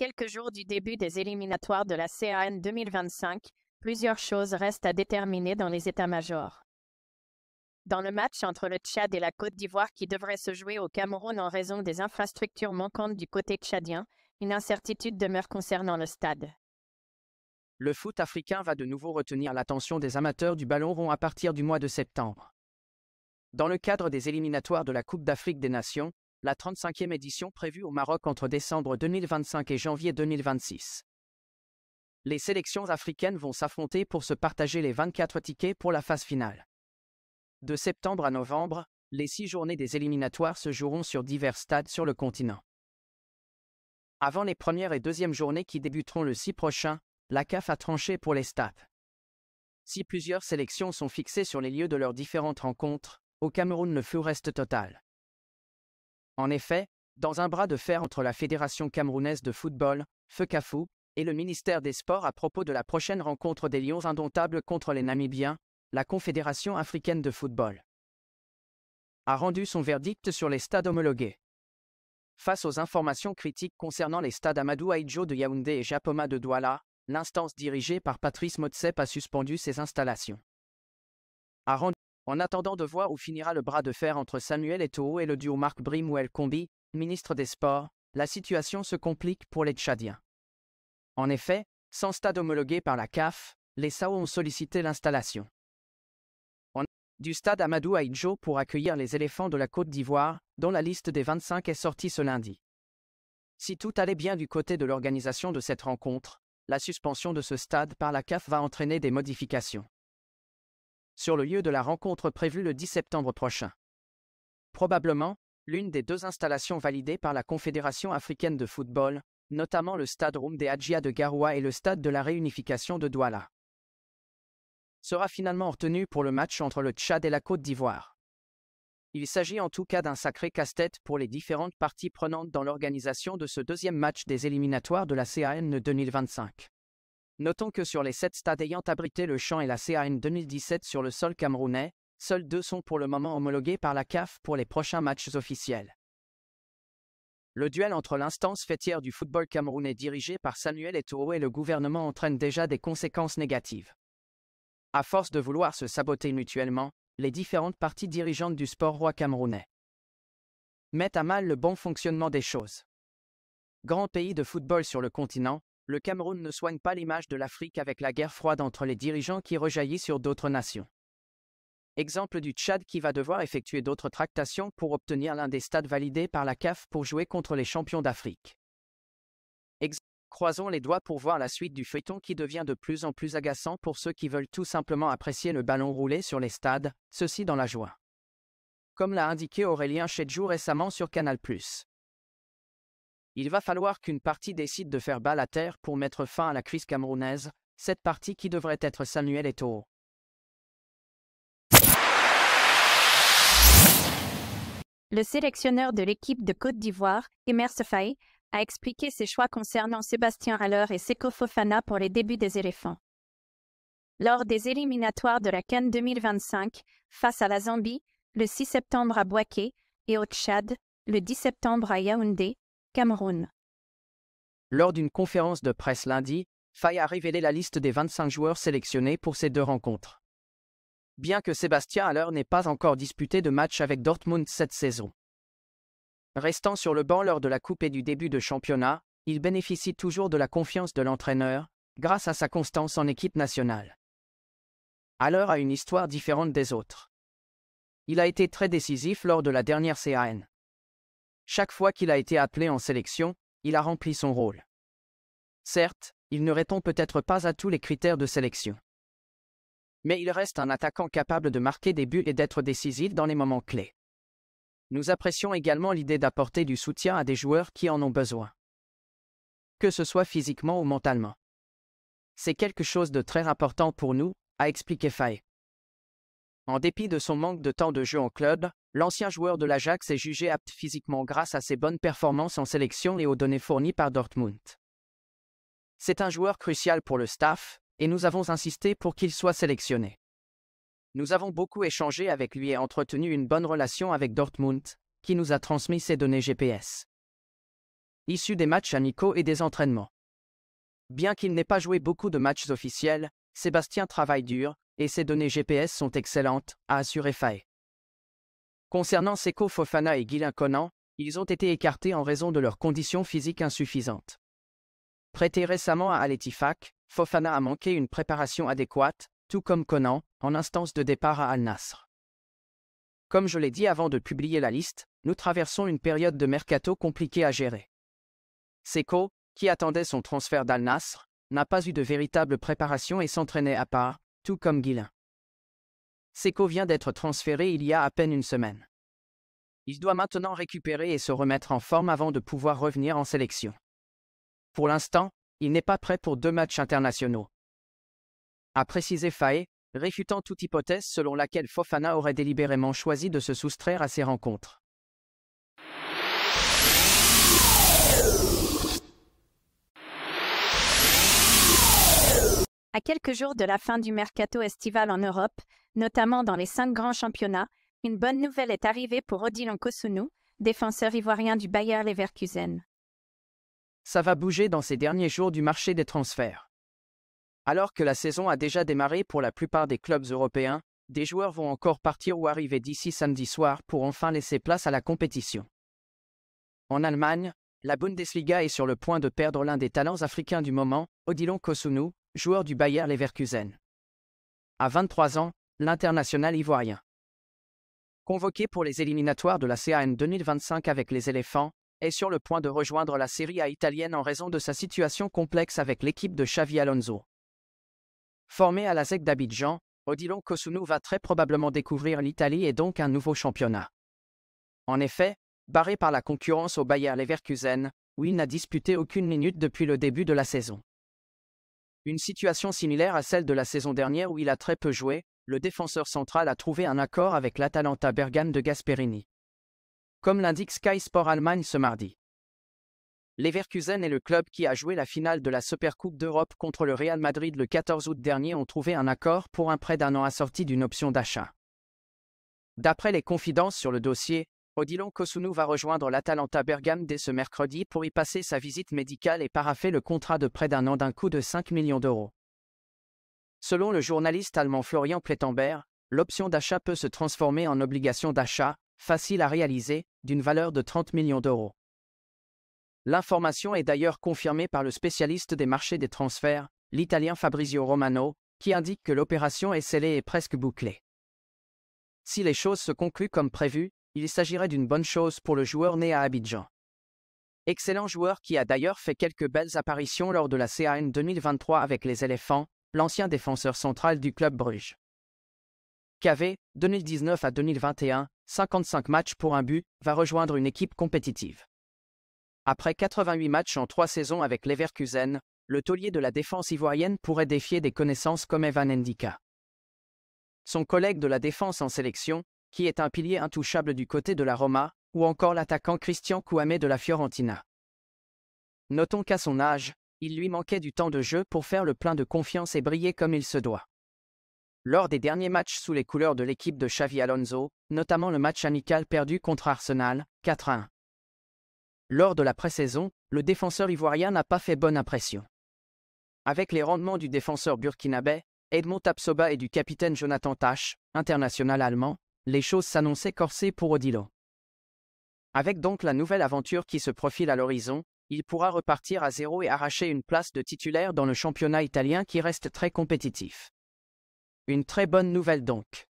quelques jours du début des éliminatoires de la CAN 2025, plusieurs choses restent à déterminer dans les états-majors. Dans le match entre le Tchad et la Côte d'Ivoire qui devrait se jouer au Cameroun en raison des infrastructures manquantes du côté tchadien, une incertitude demeure concernant le stade. Le foot africain va de nouveau retenir l'attention des amateurs du ballon rond à partir du mois de septembre. Dans le cadre des éliminatoires de la Coupe d'Afrique des Nations, la 35e édition prévue au Maroc entre décembre 2025 et janvier 2026. Les sélections africaines vont s'affronter pour se partager les 24 tickets pour la phase finale. De septembre à novembre, les six journées des éliminatoires se joueront sur divers stades sur le continent. Avant les premières et deuxièmes journées qui débuteront le 6 prochain, la CAF a tranché pour les stades. Si plusieurs sélections sont fixées sur les lieux de leurs différentes rencontres, au Cameroun le flux reste total. En effet, dans un bras de fer entre la Fédération camerounaise de football, FECAFU, et le ministère des Sports à propos de la prochaine rencontre des Lions indomptables contre les Namibiens, la Confédération africaine de football a rendu son verdict sur les stades homologués. Face aux informations critiques concernant les stades Amadou Aïdjo de Yaoundé et Japoma de Douala, l'instance dirigée par Patrice Motsep a suspendu ses installations. En attendant de voir où finira le bras de fer entre Samuel Eto'o et le duo Marc brimwell Kombi, ministre des Sports, la situation se complique pour les Tchadiens. En effet, sans stade homologué par la CAF, les SAO ont sollicité l'installation du stade Amadou Aïdjo pour accueillir les éléphants de la Côte d'Ivoire, dont la liste des 25 est sortie ce lundi. Si tout allait bien du côté de l'organisation de cette rencontre, la suspension de ce stade par la CAF va entraîner des modifications sur le lieu de la rencontre prévue le 10 septembre prochain. Probablement, l'une des deux installations validées par la Confédération africaine de football, notamment le stade Room des Hadjias de Garoua et le stade de la réunification de Douala. Sera finalement retenu pour le match entre le Tchad et la Côte d'Ivoire. Il s'agit en tout cas d'un sacré casse-tête pour les différentes parties prenantes dans l'organisation de ce deuxième match des éliminatoires de la CAN 2025. Notons que sur les sept stades ayant abrité le champ et la CAN 2017 sur le sol camerounais, seuls deux sont pour le moment homologués par la CAF pour les prochains matchs officiels. Le duel entre l'instance fêtière du football camerounais dirigée par Samuel Eto'o et le gouvernement entraîne déjà des conséquences négatives. À force de vouloir se saboter mutuellement, les différentes parties dirigeantes du sport roi camerounais mettent à mal le bon fonctionnement des choses. Grand pays de football sur le continent, le Cameroun ne soigne pas l'image de l'Afrique avec la guerre froide entre les dirigeants qui rejaillit sur d'autres nations. Exemple du Tchad qui va devoir effectuer d'autres tractations pour obtenir l'un des stades validés par la CAF pour jouer contre les champions d'Afrique. Croisons les doigts pour voir la suite du feuilleton qui devient de plus en plus agaçant pour ceux qui veulent tout simplement apprécier le ballon roulé sur les stades, ceci dans la joie. Comme l'a indiqué Aurélien Chedjou récemment sur Canal+. Il va falloir qu'une partie décide de faire bas à terre pour mettre fin à la crise camerounaise, cette partie qui devrait être Samuel Eto'o. Le sélectionneur de l'équipe de Côte d'Ivoire, Emerse Faye, a expliqué ses choix concernant Sébastien Haller et Seko Fofana pour les débuts des éléphants. Lors des éliminatoires de la Cannes 2025, face à la Zambie, le 6 septembre à Boaké, et au Tchad, le 10 septembre à Yaoundé, Cameroun. Lors d'une conférence de presse lundi, Fay a révélé la liste des 25 joueurs sélectionnés pour ces deux rencontres. Bien que Sébastien Haller n'ait pas encore disputé de match avec Dortmund cette saison. Restant sur le banc lors de la Coupe et du début de championnat, il bénéficie toujours de la confiance de l'entraîneur, grâce à sa constance en équipe nationale. Haller a une histoire différente des autres. Il a été très décisif lors de la dernière CAN. Chaque fois qu'il a été appelé en sélection, il a rempli son rôle. Certes, il ne répond peut-être pas à tous les critères de sélection. Mais il reste un attaquant capable de marquer des buts et d'être décisif dans les moments clés. Nous apprécions également l'idée d'apporter du soutien à des joueurs qui en ont besoin. Que ce soit physiquement ou mentalement. C'est quelque chose de très important pour nous, a expliqué Faye. En dépit de son manque de temps de jeu en club, L'ancien joueur de l'Ajax est jugé apte physiquement grâce à ses bonnes performances en sélection et aux données fournies par Dortmund. C'est un joueur crucial pour le staff, et nous avons insisté pour qu'il soit sélectionné. Nous avons beaucoup échangé avec lui et entretenu une bonne relation avec Dortmund, qui nous a transmis ses données GPS. Issue des matchs amicaux et des entraînements. Bien qu'il n'ait pas joué beaucoup de matchs officiels, Sébastien travaille dur, et ses données GPS sont excellentes, a assuré Faye. Concernant Seko Fofana et Guilin Conan, ils ont été écartés en raison de leurs conditions physiques insuffisantes. Prêté récemment à al Fofana a manqué une préparation adéquate, tout comme Conan, en instance de départ à Al-Nasr. Comme je l'ai dit avant de publier la liste, nous traversons une période de mercato compliquée à gérer. Seko, qui attendait son transfert d'Al-Nasr, n'a pas eu de véritable préparation et s'entraînait à part, tout comme Guilin. Seco vient d'être transféré il y a à peine une semaine. Il doit maintenant récupérer et se remettre en forme avant de pouvoir revenir en sélection. Pour l'instant, il n'est pas prêt pour deux matchs internationaux. A précisé Faye, réfutant toute hypothèse selon laquelle Fofana aurait délibérément choisi de se soustraire à ces rencontres. À quelques jours de la fin du mercato estival en Europe, notamment dans les cinq grands championnats, une bonne nouvelle est arrivée pour Odilon Kosunou, défenseur ivoirien du Bayer Leverkusen. Ça va bouger dans ces derniers jours du marché des transferts. Alors que la saison a déjà démarré pour la plupart des clubs européens, des joueurs vont encore partir ou arriver d'ici samedi soir pour enfin laisser place à la compétition. En Allemagne, la Bundesliga est sur le point de perdre l'un des talents africains du moment, Odilon Kosunou, joueur du Bayer Leverkusen. À 23 ans, l'international ivoirien. Convoqué pour les éliminatoires de la CAN 2025 avec les éléphants, est sur le point de rejoindre la Série A italienne en raison de sa situation complexe avec l'équipe de Xavi Alonso. Formé à la ZEC d'Abidjan, Odilon Kosunu va très probablement découvrir l'Italie et donc un nouveau championnat. En effet, barré par la concurrence au Bayer Leverkusen, où il n'a disputé aucune minute depuis le début de la saison. Une situation similaire à celle de la saison dernière où il a très peu joué, le défenseur central a trouvé un accord avec l'Atalanta Bergame de Gasperini. Comme l'indique Sky Sport Allemagne ce mardi. Leverkusen et le club qui a joué la finale de la Supercoupe d'Europe contre le Real Madrid le 14 août dernier ont trouvé un accord pour un prêt d'un an assorti d'une option d'achat. D'après les confidences sur le dossier, Odilon Kosunu va rejoindre l'Atalanta Bergame dès ce mercredi pour y passer sa visite médicale et paraffer le contrat de près d'un an d'un coût de 5 millions d'euros. Selon le journaliste allemand Florian Plettenberg, l'option d'achat peut se transformer en obligation d'achat, facile à réaliser, d'une valeur de 30 millions d'euros. L'information est d'ailleurs confirmée par le spécialiste des marchés des transferts, l'italien Fabrizio Romano, qui indique que l'opération est scellée et presque bouclée. Si les choses se concluent comme prévu, il s'agirait d'une bonne chose pour le joueur né à Abidjan. Excellent joueur qui a d'ailleurs fait quelques belles apparitions lors de la CAN 2023 avec les éléphants, l'ancien défenseur central du club Bruges. Cavé, 2019 à 2021, 55 matchs pour un but, va rejoindre une équipe compétitive. Après 88 matchs en trois saisons avec l'Everkusen, le taulier de la défense ivoirienne pourrait défier des connaissances comme Evan Ndika. Son collègue de la défense en sélection, qui est un pilier intouchable du côté de la Roma, ou encore l'attaquant Christian Kouamé de la Fiorentina. Notons qu'à son âge, il lui manquait du temps de jeu pour faire le plein de confiance et briller comme il se doit. Lors des derniers matchs sous les couleurs de l'équipe de Xavi Alonso, notamment le match amical perdu contre Arsenal, 4-1. Lors de la pré-saison, le défenseur ivoirien n'a pas fait bonne impression. Avec les rendements du défenseur burkinabé, Edmond Tapsoba et du capitaine Jonathan tasch international allemand, les choses s'annonçaient corsées pour Odilo. Avec donc la nouvelle aventure qui se profile à l'horizon, il pourra repartir à zéro et arracher une place de titulaire dans le championnat italien qui reste très compétitif. Une très bonne nouvelle donc.